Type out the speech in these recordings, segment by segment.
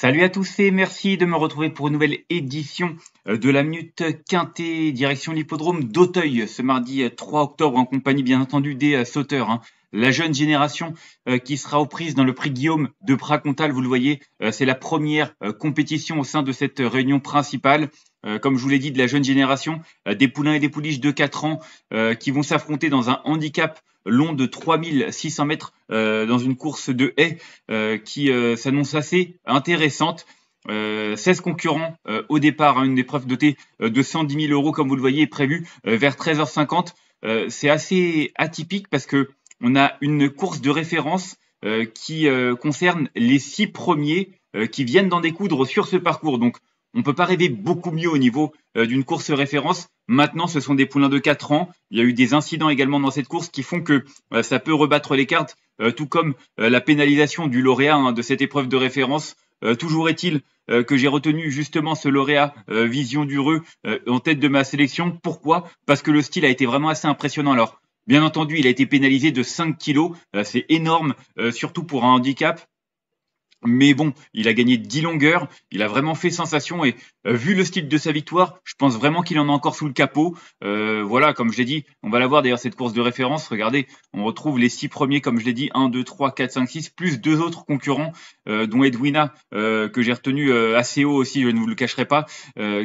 Salut à tous et merci de me retrouver pour une nouvelle édition euh, de la Minute Quintée, direction l'hippodrome d'Auteuil, ce mardi 3 euh, octobre, en compagnie bien entendu des euh, sauteurs. Hein. La jeune génération qui sera aux prises dans le prix Guillaume de Pracontal, vous le voyez, c'est la première compétition au sein de cette réunion principale. Euh, comme je vous l'ai dit, de la jeune génération, euh, des poulains et des pouliches de 4 ans euh, qui vont s'affronter dans un handicap long de 3600 mètres dans une course de haies qui s'annonce assez intéressante. 16 concurrents au départ, hein, une épreuve dotée de 110 000 euros, comme vous le voyez, prévue vers 13h50. C'est assez atypique parce que on a une course de référence qui concerne les six premiers qui viennent d'en découdre sur ce parcours. Donc, on ne peut pas rêver beaucoup mieux au niveau euh, d'une course référence. Maintenant, ce sont des poulains de 4 ans. Il y a eu des incidents également dans cette course qui font que euh, ça peut rebattre les cartes, euh, tout comme la pénalisation du lauréat hein, de cette épreuve de référence. toujours est-il que j'ai retenu justement ce lauréat Vision Dureux en tête de ma sélection. Pourquoi Parce que le style a été vraiment assez impressionnant. Alors, Bien entendu, il a été pénalisé de 5 kilos. C'est énorme, surtout pour un handicap. Mais bon, il a gagné 10 longueurs, il a vraiment fait sensation et euh, vu le style de sa victoire, je pense vraiment qu'il en a encore sous le capot. Euh, voilà, comme je l'ai dit, on va la voir d'ailleurs cette course de référence. Regardez, on retrouve les 6 premiers, comme je l'ai dit, 1, 2, 3, 4, 5, 6, plus deux autres concurrents, euh, dont Edwina, que j'ai retenu assez haut aussi, je ne vous le cacherai pas,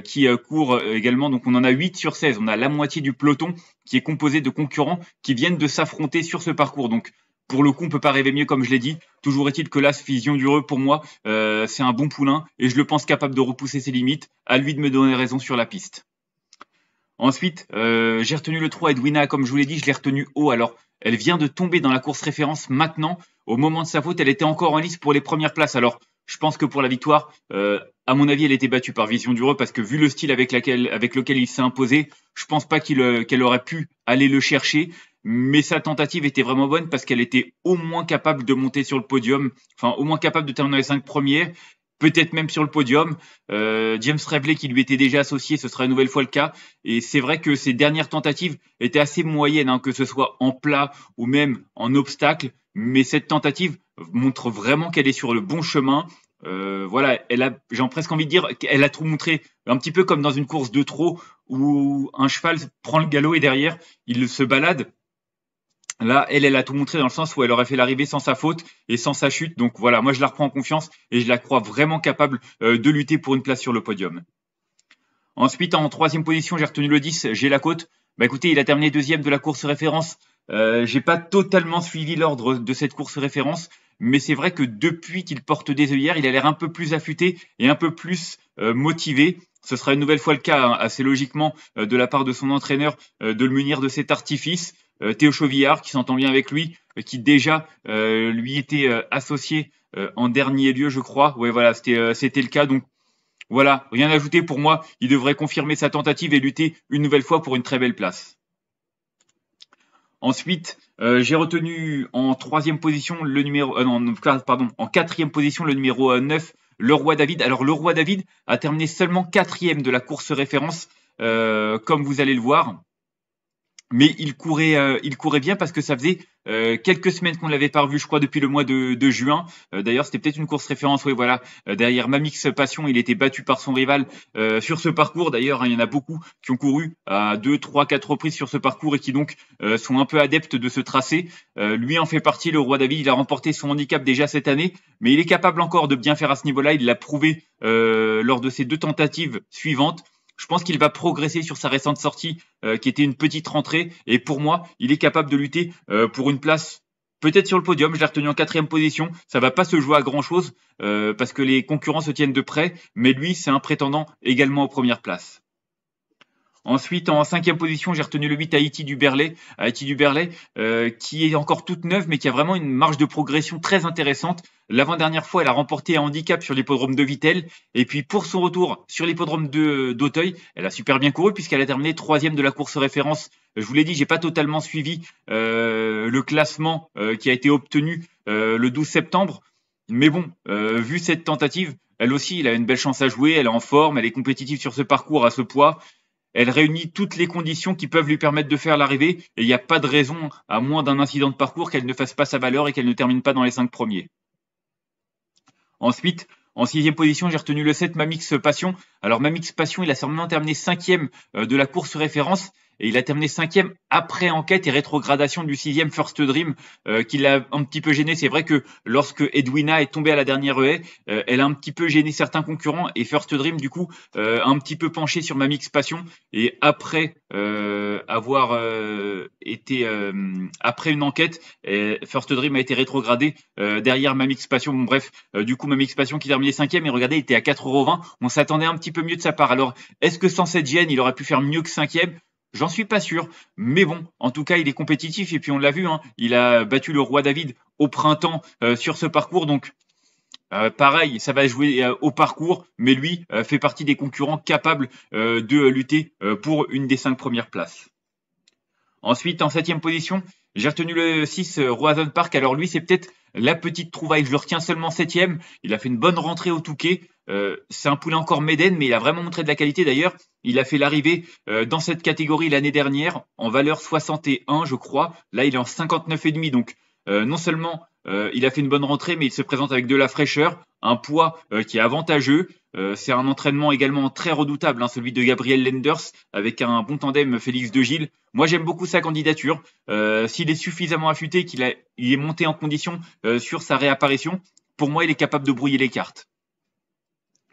qui court également. Donc on en a 8 sur 16, on a la moitié du peloton qui est composé de concurrents qui viennent de s'affronter sur ce parcours. Donc pour le coup, on peut pas rêver mieux, comme je l'ai dit. Toujours est-il que là, Vision Dureux, pour moi, euh, c'est un bon poulain et je le pense capable de repousser ses limites. À lui de me donner raison sur la piste. Ensuite, euh, j'ai retenu le 3 Edwina, comme je vous l'ai dit, je l'ai retenu haut. Alors, elle vient de tomber dans la course référence maintenant. Au moment de sa faute, elle était encore en lice pour les premières places. Alors, je pense que pour la victoire, euh, à mon avis, elle était battue par Vision Dureux parce que vu le style avec, avec lequel il s'est imposé, je pense pas qu'elle aurait pu aller le chercher mais sa tentative était vraiment bonne parce qu'elle était au moins capable de monter sur le podium, enfin au moins capable de terminer les cinq premiers, peut-être même sur le podium. Euh, James Rebley qui lui était déjà associé, ce sera une nouvelle fois le cas. Et c'est vrai que ses dernières tentatives étaient assez moyennes, hein, que ce soit en plat ou même en obstacle, mais cette tentative montre vraiment qu'elle est sur le bon chemin. Euh, voilà, elle a, j'ai presque envie de dire qu'elle a tout montré un petit peu comme dans une course de trot où un cheval prend le galop et derrière il se balade. Là, elle, elle a tout montré dans le sens où elle aurait fait l'arrivée sans sa faute et sans sa chute. Donc voilà, moi je la reprends en confiance et je la crois vraiment capable euh, de lutter pour une place sur le podium. Ensuite, en troisième position, j'ai retenu le 10, j'ai la côte. Bah écoutez, il a terminé deuxième de la course référence. Je euh, j'ai pas totalement suivi l'ordre de cette course référence, mais c'est vrai que depuis qu'il porte des œillères, il a l'air un peu plus affûté et un peu plus euh, motivé. Ce sera une nouvelle fois le cas, hein, assez logiquement, de la part de son entraîneur, de le munir de cet artifice. Euh, Théo Chauvillard qui s'entend bien avec lui, euh, qui déjà euh, lui était associé en dernier lieu, je crois. Oui, voilà, c'était le cas. Donc voilà, rien à ajouter pour moi. Il devrait confirmer sa tentative et lutter une nouvelle fois pour une très belle place. Ensuite, j'ai retenu en troisième position le numéro, pardon, en quatrième position le numéro 9, le roi David. Alors le roi David a terminé seulement quatrième de la course référence, comme vous allez le voir mais il courait, euh, il courait bien parce que ça faisait euh, quelques semaines qu'on ne l'avait pas revu, je crois, depuis le mois de, juin. Euh, d'ailleurs, c'était peut-être une course référence. Oui, voilà. derrière Mamix Passion, il était battu par son rival sur ce parcours. D'ailleurs, hein, il y en a beaucoup qui ont couru à deux, trois, quatre reprises sur ce parcours et qui donc sont un peu adeptes de ce tracé. lui en fait partie. Le roi David, il a remporté son handicap déjà cette année, mais il est capable encore de bien faire à ce niveau-là. Il l'a prouvé lors de ses deux tentatives suivantes. Je pense qu'il va progresser sur sa récente sortie, euh, qui était une petite rentrée. Et pour moi, il est capable de lutter euh, pour une place peut-être sur le podium. Je l'ai retenu en quatrième position. Ça va pas se jouer à grand-chose euh, parce que les concurrents se tiennent de près. Mais lui, c'est un prétendant également aux premières places. Ensuite, en cinquième position, j'ai retenu le 8 Haïti du Berlay, Haïti du Berlay, euh, qui est encore toute neuve, mais qui a vraiment une marge de progression très intéressante. L'avant-dernière fois, elle a remporté un handicap sur l'hippodrome de Vittel. Et puis, pour son retour sur l'hippodrome d'Auteuil, elle a super bien couru puisqu'elle a terminé troisième de la course référence. Je vous l'ai dit, j'ai pas totalement suivi euh, le classement euh, qui a été obtenu le 12 septembre. Mais bon, vu cette tentative, elle aussi, elle a une belle chance à jouer. Elle est en forme, elle est compétitive sur ce parcours à ce poids elle réunit toutes les conditions qui peuvent lui permettre de faire l'arrivée et il n'y a pas de raison, à moins d'un incident de parcours, qu'elle ne fasse pas sa valeur et qu'elle ne termine pas dans les cinq premiers. Ensuite, en sixième position, j'ai retenu le 7 Mamix Passion. Alors Mamix Passion, il a seulement terminé cinquième euh, de la course référence. Et il a terminé cinquième après enquête et rétrogradation du sixième First Dream, euh, qui l'a un petit peu gêné. C'est vrai que lorsque Edwina est tombée à la dernière haie, euh, elle a un petit peu gêné certains concurrents et First Dream, du coup, a euh, un petit peu penché sur Mamix Passion. Et après avoir été, après une enquête, First Dream a été rétrogradé derrière Mamix Passion. Bon, bref, du coup, Mamix Passion qui terminait cinquième et regardez, il était à euros. On s'attendait un petit peu mieux de sa part. Alors, est-ce que sans cette gêne, il aurait pu faire mieux que cinquième J'en suis pas sûr, mais bon, en tout cas, il est compétitif et puis on l'a vu, hein, il a battu le roi David au printemps euh, sur ce parcours, donc euh, pareil, ça va jouer euh, au parcours, mais lui fait partie des concurrents capables de lutter pour une des cinq premières places. Ensuite, en septième position, j'ai retenu le 6 Zone Park. Alors lui, c'est peut-être la petite trouvaille, je le retiens seulement septième. Il a fait une bonne rentrée au Touquet. Euh, c'est un poulet encore Méden, mais il a vraiment montré de la qualité d'ailleurs. Il a fait l'arrivée euh, dans cette catégorie l'année dernière en valeur 61, je crois. Là, il est en 59,5. Donc, euh, non seulement euh, il a fait une bonne rentrée, mais il se présente avec de la fraîcheur, un poids euh, qui est avantageux. Euh, c'est un entraînement également très redoutable, hein, celui de Gabriel Lenders, avec un bon tandem Félix De Gilles. Moi, j'aime beaucoup sa candidature. S'il est suffisamment affûté, qu'il est monté en condition sur sa réapparition, pour moi, il est capable de brouiller les cartes.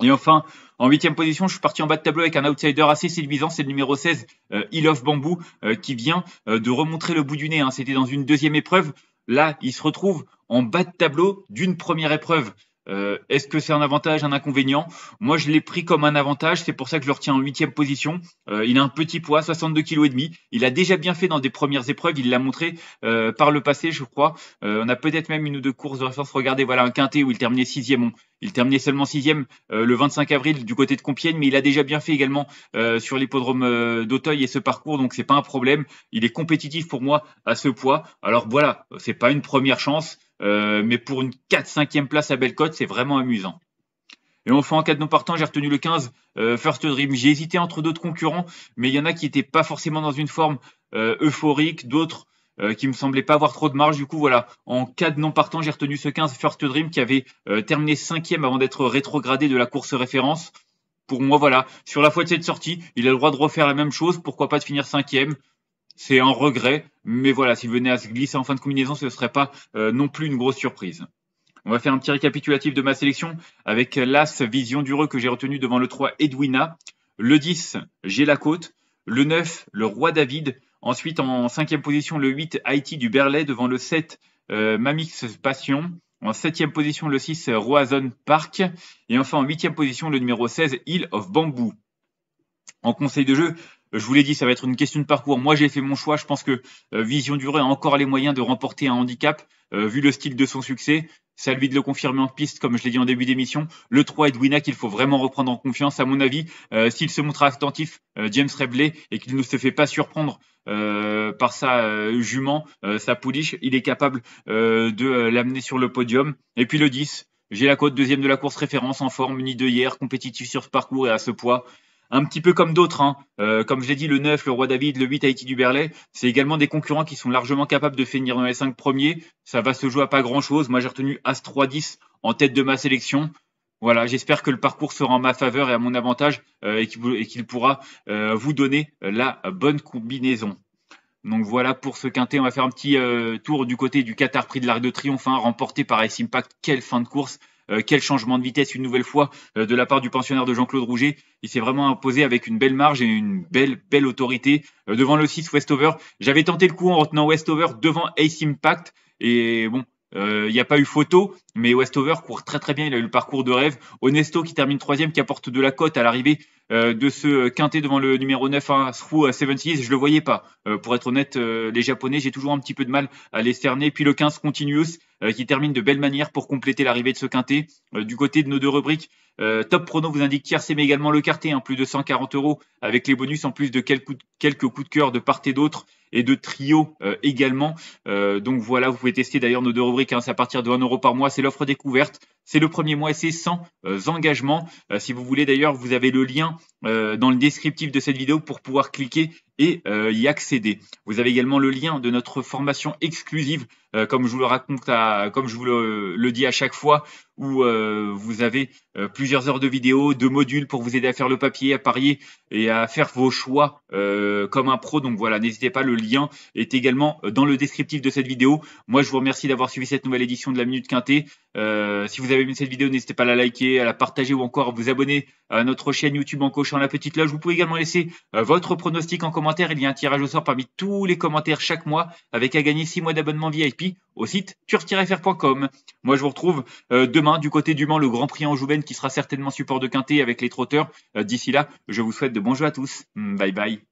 Et enfin, en huitième position, je suis parti en bas de tableau avec un outsider assez séduisant, c'est le numéro 16, euh, Bambou, qui vient de remontrer le bout du nez. Hein. C'était dans une deuxième épreuve Là, il se retrouve en bas de tableau d'une première épreuve euh, est-ce que c'est un avantage, un inconvénient Moi, je l'ai pris comme un avantage. C'est pour ça que je le retiens en huitième position. Euh, il a un petit poids, 62 kg et demi. Il a déjà bien fait dans des premières épreuves. Il l'a montré euh, par le passé, je crois. on a peut-être même une ou deux courses de référence. Regardez, voilà un quintet où il terminait sixième. il terminait seulement sixième le 25 avril du côté de Compiègne, mais il a déjà bien fait également sur l'hippodrome d'Auteuil et ce parcours. Donc c'est pas un problème. Il est compétitif pour moi à ce poids. Alors voilà, c'est pas une première chance. Euh, mais pour une 4-5e place à Belcote, c'est vraiment amusant. Et enfin, en cas de non partant, j'ai retenu le 15, euh, First Dream. J'ai hésité entre d'autres concurrents, mais il y en a qui n'étaient pas forcément dans une forme euh, euphorique, d'autres qui me semblaient pas avoir trop de marge. Du coup, voilà, en cas de non partant, j'ai retenu ce 15, First Dream, qui avait terminé 5e avant d'être rétrogradé de la course référence. Pour moi, voilà, sur la fois de cette sortie, il a le droit de refaire la même chose, pourquoi pas de finir 5e c'est un regret, mais voilà, s'il venait à se glisser en fin de combinaison, ce ne serait pas euh, non plus une grosse surprise. On va faire un petit récapitulatif de ma sélection avec l'As Vision Dureux que j'ai retenu devant le 3 Edwina, le 10 J'ai la côte, le 9 le Roi David, ensuite en cinquième position le 8 Haïti du Berlay devant le 7 euh, Mamix Passion, en septième position le 6 Roison Park et enfin en huitième position le numéro 16 Hill of Bamboo. En conseil de jeu, je vous l'ai dit, ça va être une question de parcours. Moi, j'ai fait mon choix. Je pense que euh, Vision Durée a encore les moyens de remporter un handicap, euh, vu le style de son succès. C'est lui de le confirmer en piste, comme je l'ai dit en début d'émission. Le 3 Edwina qu'il faut vraiment reprendre en confiance, à mon avis. Euh, s'il se montre attentif, James Rebley, et qu'il ne se fait pas surprendre par sa jument, sa pouliche, il est capable de l'amener sur le podium. Et puis le 10, j'ai la côte deuxième de la course référence en forme, ni de hier, compétitif sur ce parcours et à ce poids un petit peu comme d'autres. Hein. Euh, comme je l'ai dit, le 9, le Roi David, le 8, Haïti du Berlay, c'est également des concurrents qui sont largement capables de finir dans les 5 premiers. Ça va se jouer à pas grand-chose. Moi, j'ai retenu As-3-10 en tête de ma sélection. Voilà, j'espère que le parcours sera en ma faveur et à mon avantage euh, et qu'il pourra euh, vous donner la bonne combinaison. Donc voilà pour ce quintet, on va faire un petit tour du côté du Qatar Prix de l'Arc de Triomphe, hein, remporté par Ice Impact. Quelle fin de course euh, quel changement de vitesse une nouvelle fois euh, de la part du pensionnaire de Jean-Claude Rouget. Il s'est vraiment imposé avec une belle marge et une belle, belle autorité euh, devant le 6 Westover. J'avais tenté le coup en retenant Westover devant Ace Impact. Et bon, il euh, n'y a pas eu photo, mais Westover court très très bien. Il a eu le parcours de rêve. Onesto qui termine troisième, qui apporte de la cote à l'arrivée euh, de ce euh, quintet devant le numéro 9, hein, à 76. Je le voyais pas. pour être honnête, les Japonais, j'ai toujours un petit peu de mal à les cerner. Puis le 15, Continuous, qui termine de belle manière pour compléter l'arrivée de ce quintet. du côté de nos deux rubriques, euh, Top Prono vous indique mais également le carté hein, plus de 140 euros, avec les bonus en plus de quelques, coups de cœur de part et d'autre et de trio euh, également. Euh, donc voilà, vous pouvez tester d'ailleurs nos deux rubriques. Hein, à partir de 1 euro par mois. C'est l'offre découverte c'est le premier mois et c'est sans euh, engagement. Euh, si vous voulez d'ailleurs, vous avez le lien euh, dans le descriptif de cette vidéo pour pouvoir cliquer et y accéder. Vous avez également le lien de notre formation exclusive, comme je vous le raconte, comme je vous le, dis à chaque fois, où vous avez plusieurs heures de vidéos, de modules pour vous aider à faire le papier, à parier et à faire vos choix comme un pro. Donc voilà, n'hésitez pas, le lien est également dans le descriptif de cette vidéo. Moi, je vous remercie d'avoir suivi cette nouvelle édition de la Minute Quintée. si vous avez aimé cette vidéo, n'hésitez pas à la liker, à la partager ou encore à vous abonner à notre chaîne YouTube en cochant la petite loge. Vous pouvez également laisser euh, votre pronostic en commentaire. Il y a un tirage au sort parmi tous les commentaires chaque mois avec à gagner 6 mois d'abonnement VIP au site turf-fr.com. Moi, je vous retrouve euh, demain du côté du Mans, le Grand Prix en Jouven qui sera certainement support de Quintet avec les trotteurs. Euh, d'ici là, je vous souhaite de bons jeux à tous. Bye bye.